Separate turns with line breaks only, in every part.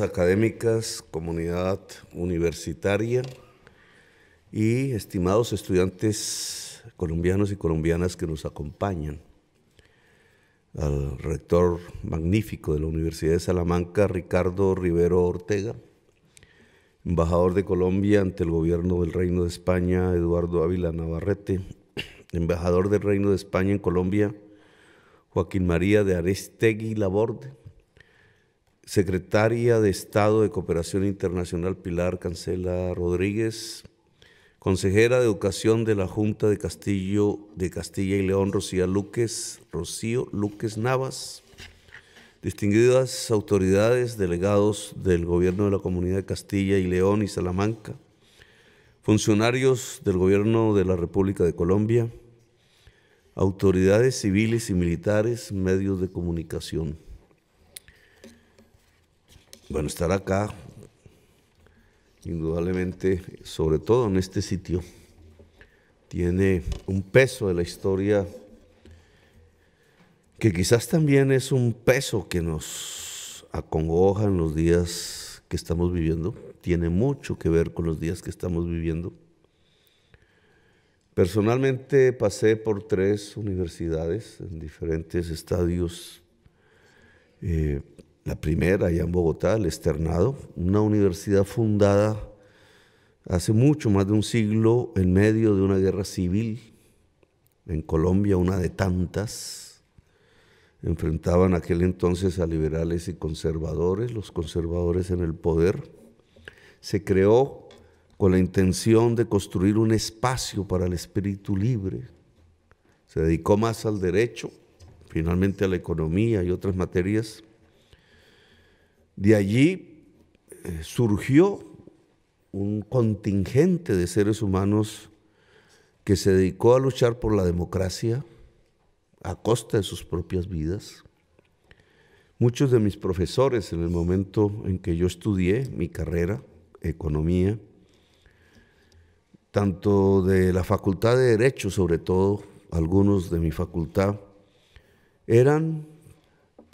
académicas, comunidad universitaria y estimados estudiantes colombianos y colombianas que nos acompañan. Al rector magnífico de la Universidad de Salamanca, Ricardo Rivero Ortega, embajador de Colombia ante el gobierno del Reino de España, Eduardo Ávila Navarrete, embajador del Reino de España en Colombia, Joaquín María de Arestegui Laborde, secretaria de Estado de Cooperación Internacional Pilar Cancela Rodríguez, consejera de Educación de la Junta de de Castilla y León Rocío Luques, Rocío Luques Navas, distinguidas autoridades, delegados del Gobierno de la Comunidad de Castilla y León y Salamanca, funcionarios del Gobierno de la República de Colombia, autoridades civiles y militares, medios de comunicación. Bueno, estar acá, indudablemente, sobre todo en este sitio, tiene un peso de la historia que quizás también es un peso que nos acongoja en los días que estamos viviendo, tiene mucho que ver con los días que estamos viviendo. Personalmente pasé por tres universidades en diferentes estadios. Eh, la primera allá en Bogotá, el externado, una universidad fundada hace mucho más de un siglo en medio de una guerra civil en Colombia, una de tantas. Enfrentaban aquel entonces a liberales y conservadores, los conservadores en el poder. Se creó con la intención de construir un espacio para el espíritu libre. Se dedicó más al derecho, finalmente a la economía y otras materias, de allí eh, surgió un contingente de seres humanos que se dedicó a luchar por la democracia a costa de sus propias vidas. Muchos de mis profesores en el momento en que yo estudié mi carrera, economía, tanto de la Facultad de Derecho, sobre todo algunos de mi facultad, eran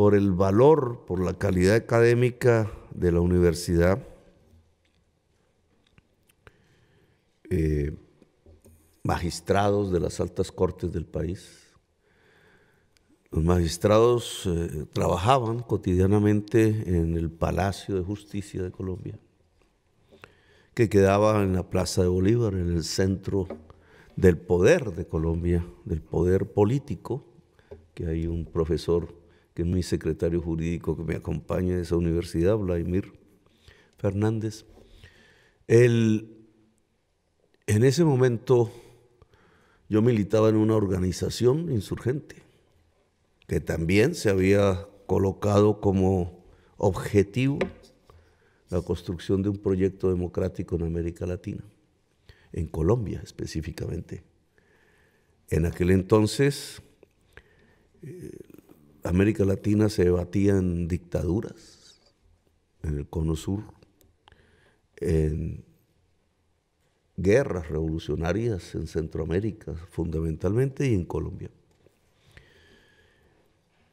por el valor, por la calidad académica de la universidad. Eh, magistrados de las altas cortes del país. Los magistrados eh, trabajaban cotidianamente en el Palacio de Justicia de Colombia, que quedaba en la Plaza de Bolívar, en el centro del poder de Colombia, del poder político, que hay un profesor es mi secretario jurídico que me acompaña de esa universidad, Vladimir Fernández. en ese momento yo militaba en una organización insurgente que también se había colocado como objetivo la construcción de un proyecto democrático en América Latina, en Colombia específicamente. En aquel entonces, eh, América Latina se batía en dictaduras, en el Cono Sur, en guerras revolucionarias en Centroamérica, fundamentalmente, y en Colombia.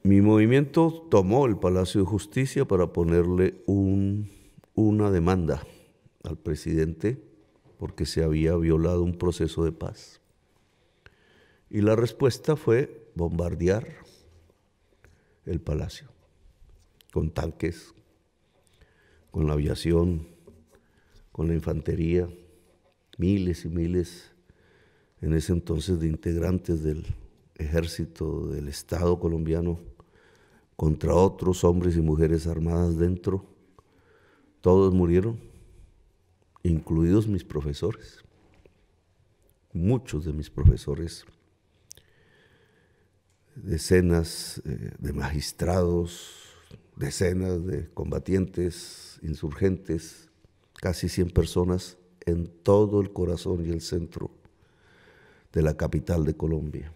Mi movimiento tomó el Palacio de Justicia para ponerle una demanda al presidente porque se había violado un proceso de paz. Y la respuesta fue bombardear el palacio, con tanques, con la aviación, con la infantería, miles y miles en ese entonces de integrantes del ejército del Estado colombiano contra otros hombres y mujeres armadas dentro. Todos murieron, incluidos mis profesores. Muchos de mis profesores decenas eh, de magistrados, decenas de combatientes, insurgentes, casi 100 personas en todo el corazón y el centro de la capital de Colombia,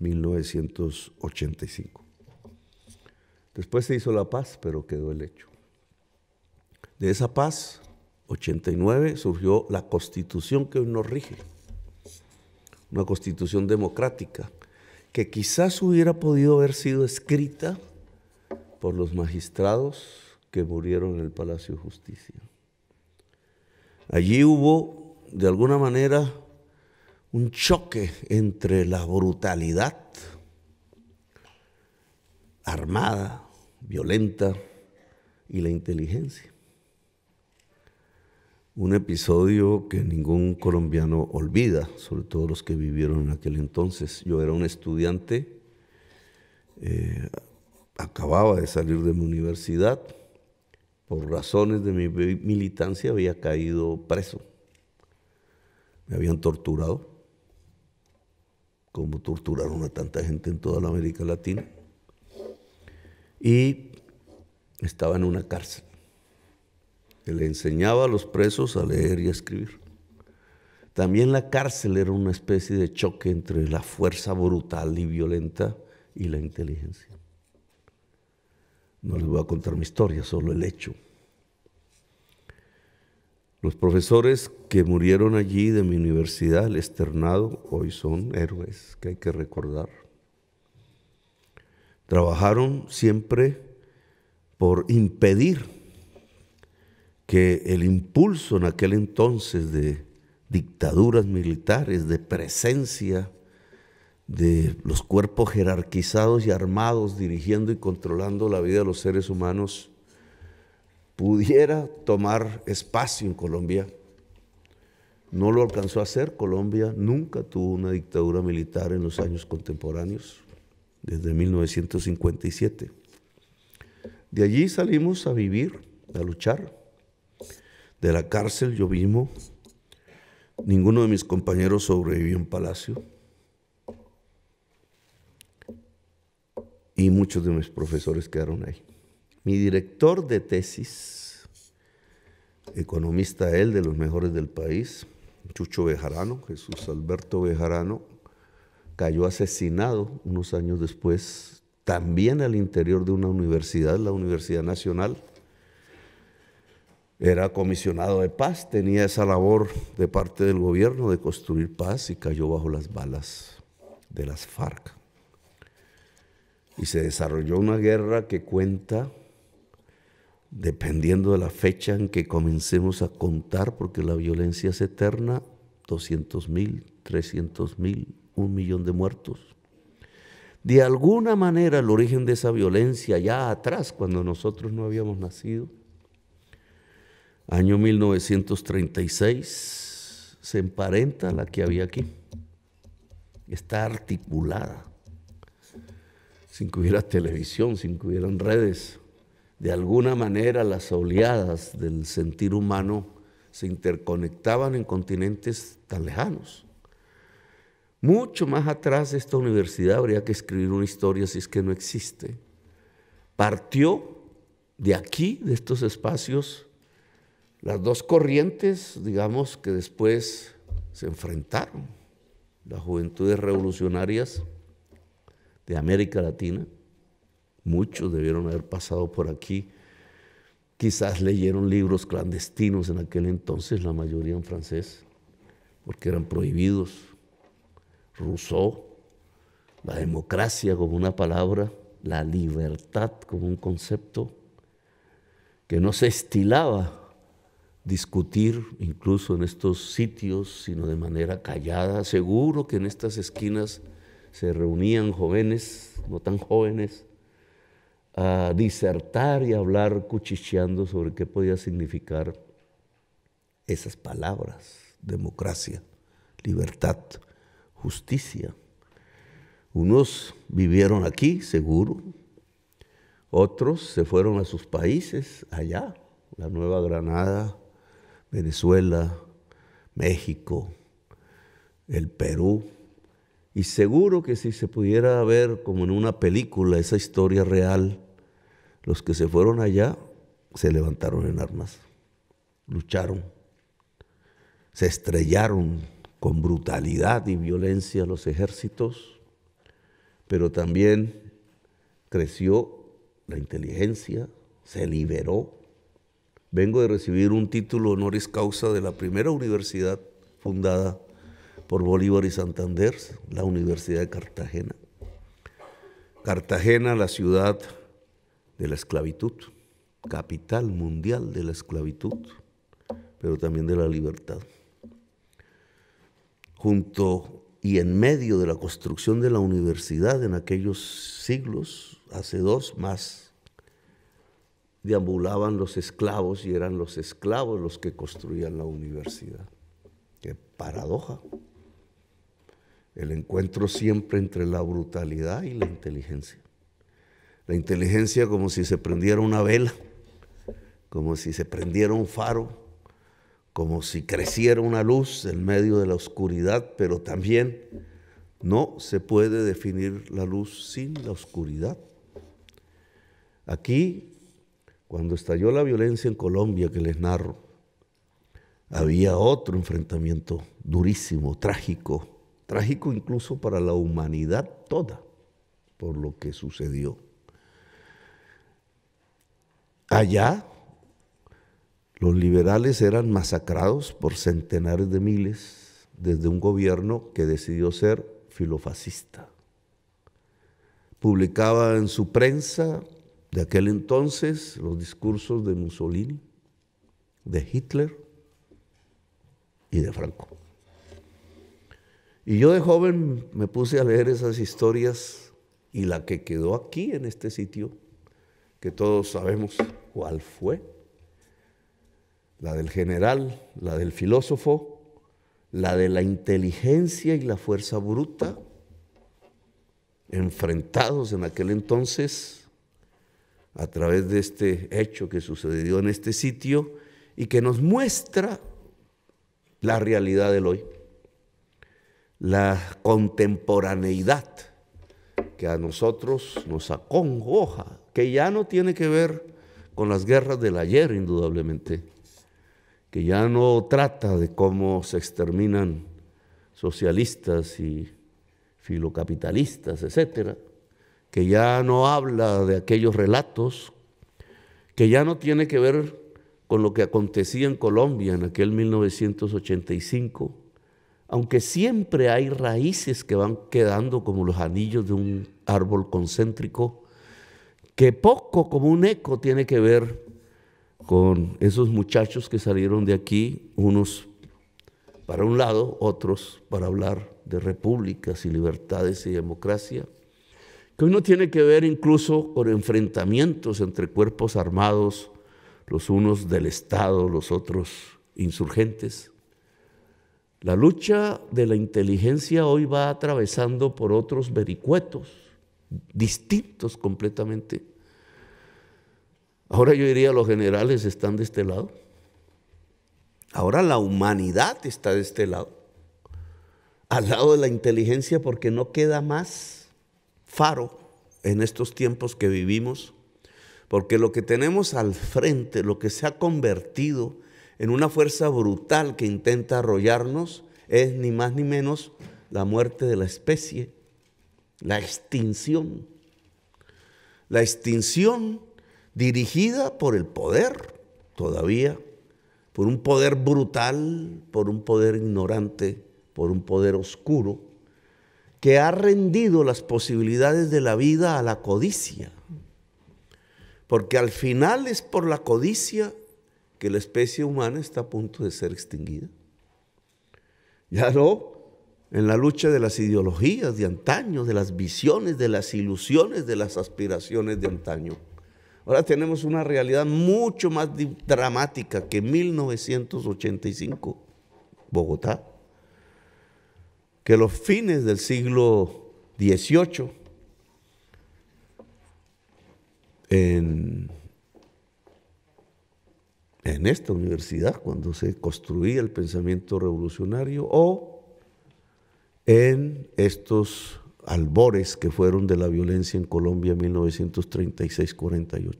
1985. Después se hizo la paz, pero quedó el hecho. De esa paz, 89, surgió la constitución que hoy nos rige, una constitución democrática que quizás hubiera podido haber sido escrita por los magistrados que murieron en el Palacio de Justicia. Allí hubo, de alguna manera, un choque entre la brutalidad armada, violenta, y la inteligencia un episodio que ningún colombiano olvida, sobre todo los que vivieron en aquel entonces. Yo era un estudiante, eh, acababa de salir de mi universidad, por razones de mi militancia había caído preso, me habían torturado, como torturaron a tanta gente en toda la América Latina, y estaba en una cárcel que le enseñaba a los presos a leer y a escribir. También la cárcel era una especie de choque entre la fuerza brutal y violenta y la inteligencia. No les voy a contar mi historia, solo el hecho. Los profesores que murieron allí de mi universidad, el externado, hoy son héroes que hay que recordar. Trabajaron siempre por impedir que el impulso en aquel entonces de dictaduras militares, de presencia de los cuerpos jerarquizados y armados dirigiendo y controlando la vida de los seres humanos, pudiera tomar espacio en Colombia. No lo alcanzó a hacer. Colombia nunca tuvo una dictadura militar en los años contemporáneos, desde 1957. De allí salimos a vivir, a luchar de la cárcel, yo mismo. Ninguno de mis compañeros sobrevivió en Palacio. Y muchos de mis profesores quedaron ahí. Mi director de tesis, economista él de los mejores del país, Chucho Bejarano, Jesús Alberto Bejarano, cayó asesinado unos años después, también al interior de una universidad, la Universidad Nacional, era comisionado de paz, tenía esa labor de parte del gobierno de construir paz y cayó bajo las balas de las FARC. Y se desarrolló una guerra que cuenta, dependiendo de la fecha en que comencemos a contar, porque la violencia es eterna, 200 mil, 300 mil, un millón de muertos. De alguna manera el origen de esa violencia ya atrás, cuando nosotros no habíamos nacido, año 1936, se emparenta la que había aquí. Está articulada. Sin que hubiera televisión, sin que hubieran redes, de alguna manera las oleadas del sentir humano se interconectaban en continentes tan lejanos. Mucho más atrás de esta universidad habría que escribir una historia si es que no existe. Partió de aquí, de estos espacios, las dos corrientes, digamos, que después se enfrentaron, las juventudes revolucionarias de América Latina, muchos debieron haber pasado por aquí, quizás leyeron libros clandestinos en aquel entonces, la mayoría en francés, porque eran prohibidos, Rousseau, la democracia como una palabra, la libertad como un concepto que no se estilaba discutir incluso en estos sitios, sino de manera callada. Seguro que en estas esquinas se reunían jóvenes, no tan jóvenes, a disertar y hablar cuchicheando sobre qué podía significar esas palabras, democracia, libertad, justicia. Unos vivieron aquí, seguro, otros se fueron a sus países, allá, la Nueva Granada, Venezuela, México, el Perú. Y seguro que si se pudiera ver como en una película esa historia real, los que se fueron allá se levantaron en armas, lucharon, se estrellaron con brutalidad y violencia los ejércitos, pero también creció la inteligencia, se liberó Vengo de recibir un título honoris causa de la primera universidad fundada por Bolívar y Santander, la Universidad de Cartagena. Cartagena, la ciudad de la esclavitud, capital mundial de la esclavitud, pero también de la libertad. Junto y en medio de la construcción de la universidad en aquellos siglos, hace dos más deambulaban los esclavos y eran los esclavos los que construían la universidad. Qué paradoja. El encuentro siempre entre la brutalidad y la inteligencia. La inteligencia como si se prendiera una vela, como si se prendiera un faro, como si creciera una luz en medio de la oscuridad, pero también no se puede definir la luz sin la oscuridad. Aquí cuando estalló la violencia en Colombia, que les narro, había otro enfrentamiento durísimo, trágico, trágico incluso para la humanidad toda, por lo que sucedió. Allá los liberales eran masacrados por centenares de miles desde un gobierno que decidió ser filofascista. Publicaba en su prensa de aquel entonces, los discursos de Mussolini, de Hitler y de Franco. Y yo de joven me puse a leer esas historias y la que quedó aquí en este sitio, que todos sabemos cuál fue, la del general, la del filósofo, la de la inteligencia y la fuerza bruta, enfrentados en aquel entonces a través de este hecho que sucedió en este sitio y que nos muestra la realidad del hoy, la contemporaneidad que a nosotros nos acongoja, que ya no tiene que ver con las guerras del ayer, indudablemente, que ya no trata de cómo se exterminan socialistas y filocapitalistas, etcétera, que ya no habla de aquellos relatos, que ya no tiene que ver con lo que acontecía en Colombia en aquel 1985, aunque siempre hay raíces que van quedando como los anillos de un árbol concéntrico, que poco como un eco tiene que ver con esos muchachos que salieron de aquí, unos para un lado, otros para hablar de repúblicas y libertades y democracia que hoy no tiene que ver incluso con enfrentamientos entre cuerpos armados, los unos del Estado, los otros insurgentes. La lucha de la inteligencia hoy va atravesando por otros vericuetos, distintos completamente. Ahora yo diría, los generales están de este lado. Ahora la humanidad está de este lado. Al lado de la inteligencia porque no queda más faro en estos tiempos que vivimos, porque lo que tenemos al frente, lo que se ha convertido en una fuerza brutal que intenta arrollarnos, es ni más ni menos la muerte de la especie, la extinción. La extinción dirigida por el poder todavía, por un poder brutal, por un poder ignorante, por un poder oscuro que ha rendido las posibilidades de la vida a la codicia. Porque al final es por la codicia que la especie humana está a punto de ser extinguida. Ya no, en la lucha de las ideologías de antaño, de las visiones, de las ilusiones, de las aspiraciones de antaño. Ahora tenemos una realidad mucho más dramática que 1985, Bogotá que los fines del siglo XVIII, en, esta universidad, cuando se construía el pensamiento revolucionario, o en estos albores que fueron de la violencia en Colombia en 1936-48.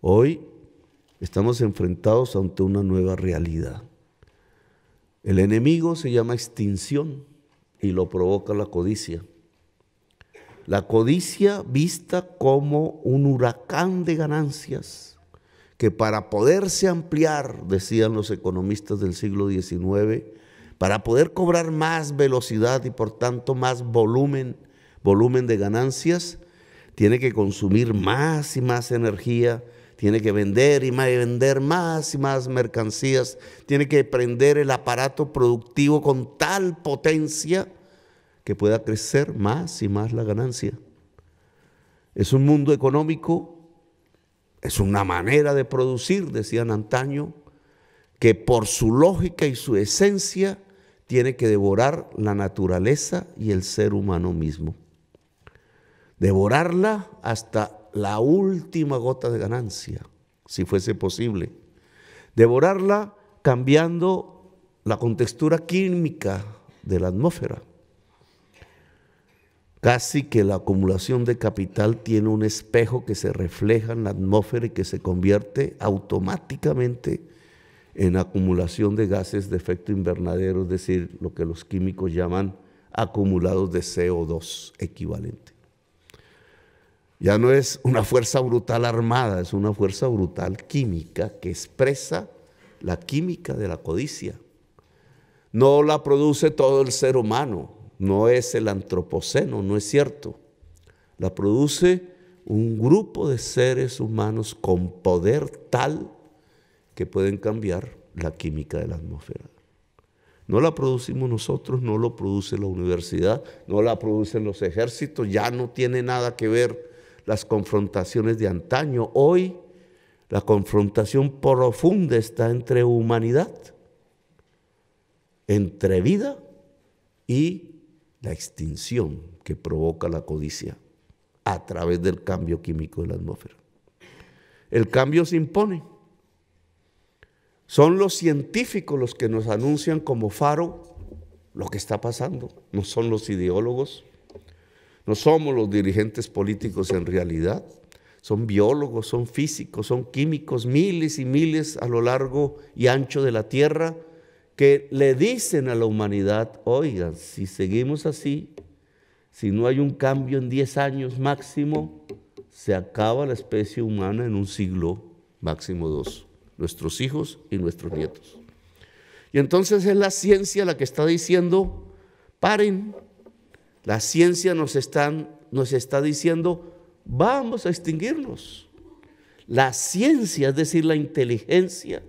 Hoy estamos enfrentados ante una nueva realidad. El enemigo se llama extinción y lo provoca la codicia. La codicia vista como un huracán de ganancias que para poderse ampliar, decían los economistas del siglo XIX, para poder cobrar más velocidad y por tanto más volumen, volumen de ganancias, tiene que consumir más y más energía tiene que vender y vender más y más mercancías, tiene que prender el aparato productivo con tal potencia que pueda crecer más y más la ganancia. Es un mundo económico, es una manera de producir, decían antaño, que por su lógica y su esencia tiene que devorar la naturaleza y el ser humano mismo. Devorarla hasta la última gota de ganancia, si fuese posible. Devorarla cambiando la contextura química de la atmósfera. Casi que la acumulación de capital tiene un espejo que se refleja en la atmósfera y que se convierte automáticamente en acumulación de gases de efecto invernadero, es decir, lo que los químicos llaman acumulados de CO2 equivalente. Ya no es una fuerza brutal armada, es una fuerza brutal química que expresa la química de la codicia. No la produce todo el ser humano, no es el antropoceno, no es cierto. La produce un grupo de seres humanos con poder tal que pueden cambiar la química de la atmósfera. No la producimos nosotros, no lo produce la universidad, no la producen los ejércitos, ya no tiene nada que ver las confrontaciones de antaño. Hoy la confrontación profunda está entre humanidad, entre vida y la extinción que provoca la codicia a través del cambio químico de la atmósfera. El cambio se impone. Son los científicos los que nos anuncian como faro lo que está pasando, no son los ideólogos, no somos los dirigentes políticos en realidad. Son biólogos, son físicos, son químicos, miles y miles a lo largo y ancho de la tierra que le dicen a la humanidad, oigan, si seguimos así, si no hay un cambio en 10 años máximo, se acaba la especie humana en un siglo, máximo dos, nuestros hijos y nuestros nietos. Y entonces es la ciencia la que está diciendo, paren, la ciencia nos, nos está diciendo, vamos a extinguirnos. La ciencia, es decir, la inteligencia,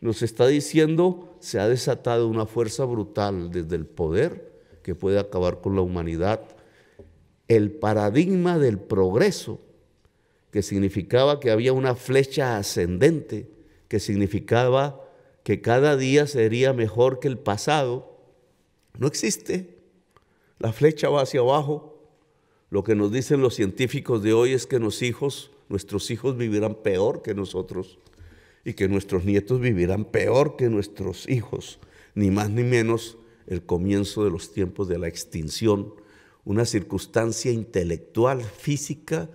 nos está diciendo, se ha desatado una fuerza brutal desde el poder que puede acabar con la humanidad. El paradigma del progreso, que significaba que había una flecha ascendente, que significaba que cada día sería mejor que el pasado, no existe. La flecha va hacia abajo. Lo que nos dicen los científicos de hoy es que nuestros hijos vivirán peor que nosotros y que nuestros nietos vivirán peor que nuestros hijos, ni más ni menos el comienzo de los tiempos de la extinción, una circunstancia intelectual, física,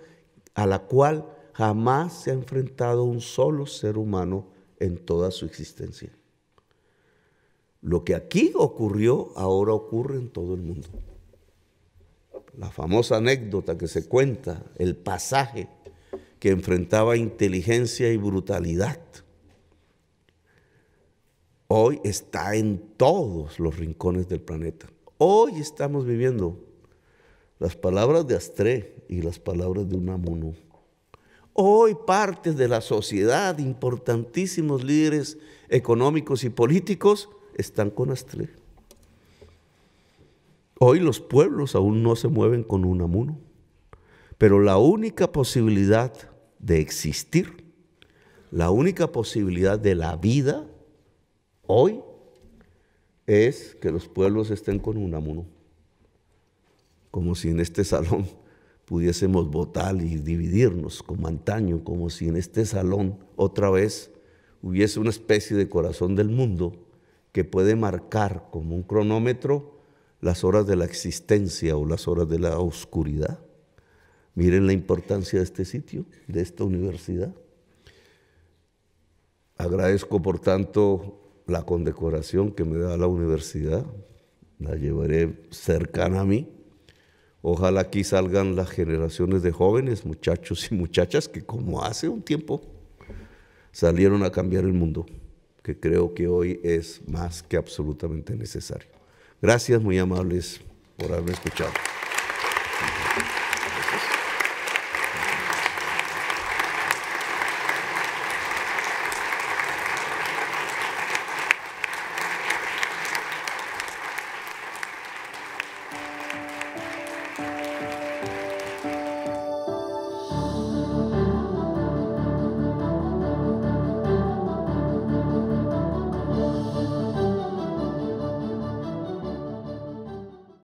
a la cual jamás se ha enfrentado un solo ser humano en toda su existencia. Lo que aquí ocurrió, ahora ocurre en todo el mundo la famosa anécdota que se cuenta, el pasaje que enfrentaba inteligencia y brutalidad, hoy está en todos los rincones del planeta. Hoy estamos viviendo las palabras de Astré y las palabras de Unamuno. Hoy partes de la sociedad, importantísimos líderes económicos y políticos, están con Astré. Hoy los pueblos aún no se mueven con un amuno, pero la única posibilidad de existir, la única posibilidad de la vida hoy es que los pueblos estén con un amuno. Como si en este salón pudiésemos votar y dividirnos como antaño, como si en este salón otra vez hubiese una especie de corazón del mundo que puede marcar como un cronómetro las horas de la existencia o las horas de la oscuridad. Miren la importancia de este sitio, de esta universidad. Agradezco, por tanto, la condecoración que me da la universidad. La llevaré cercana a mí. Ojalá aquí salgan las generaciones de jóvenes, muchachos y muchachas, que como hace un tiempo salieron a cambiar el mundo, que creo que hoy es más que absolutamente necesario. Gracias, muy amables, por haberme escuchado.